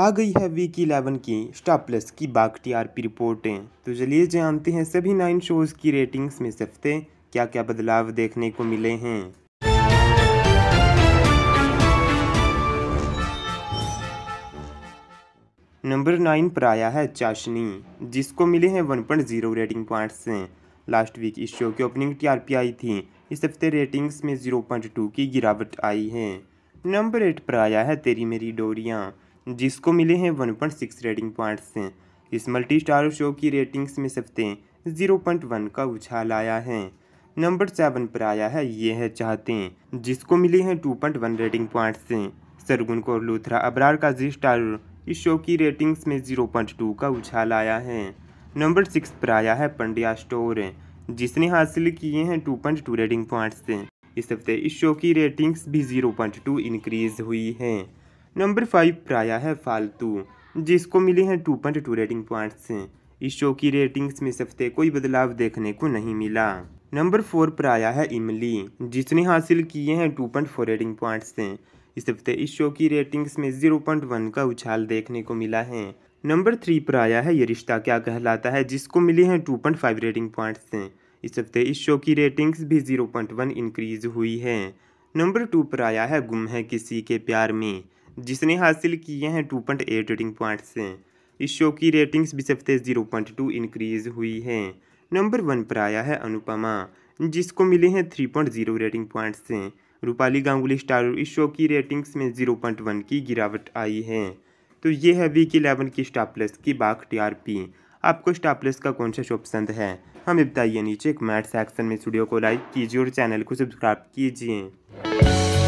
आ गई है week eleven की स्टॉप प्लस की बागटी आर पी रिपोर्टें तो चलिए जानते हैं सभी नाइन शोज़ की रेटिंग्स में सफ्ते क्या क्या बदलाव देखने को मिले हैं नंबर नाइन पर आया है चाशनी जिसको मिले हैं one point zero rating points से लास्ट वीक इस शो की ओपनिंग टीआरपी आई थी इस हफ्ते रेटिंग्स में जीरो पॉइंट टू की गिरावट आई है नंबर एट पर आया है तेरी मेरी डोरियाँ जिसको मिले हैं one point six rating points इस मल्टी स्टार शो की रेटिंग्स में सबसे वन का उछाल आया है नंबर सेवन पर आया है ये है चाहते हैं जिसको मिले हैं two point one rating points से सरगुन को लूथरा अबरार का जी स्टार इस शो की रेटिंग्स में जीरो पॉइंट टू का उछाल आया है नंबर सिक्स पर आया है पंड्या स्टोर जिसने हासिल किए हैं two point two rating points इस हफ्ते इस शो की रेटिंग्स भी जीरो पॉइंट टू इनक्रीज हुई है नंबर फाइव पर आया है फालतू जिसको मिले हैं two point two rating points इस शो की रेटिंग्स में सबसे कोई बदलाव देखने को नहीं मिला नंबर फोर पर आया है इमली जिसने हासिल किए हैं two point four rating points इस हफ्ते इस शो की रेटिंग्स में जीरो पॉइंट वन का उछाल देखने को मिला है नंबर थ्री पर आया है ये रिश्ता क्या कहलाता है जिसको मिले हैं two point five rating points इस हफ्ते इस शो की रेटिंग्स भी जीरो पॉइंट वन इंक्रीज हुई है नंबर टू पर आया है गुम है किसी के प्यार में जिसने हासिल किए हैं two point eight rating point से इस शो की रेटिंग्स भी सबसे जीरो पॉइंट टू इनक्रीज़ हुई है नंबर वन पर आया है अनुपमा जिसको मिले हैं three point zero rating point से रूपाली गांगुली स्टार इस शो की रेटिंग्स में जीरो पॉइंट वन की गिरावट आई है तो ये है वीक इलेवन की स्टार प्लस की बाघ पी आपको स्टार प्लस का कौन सा शो पसंद है हमें बताइए नीचे कमेंट सेक्शन में स्टूडियो को लाइक कीजिए और चैनल को सब्सक्राइब कीजिए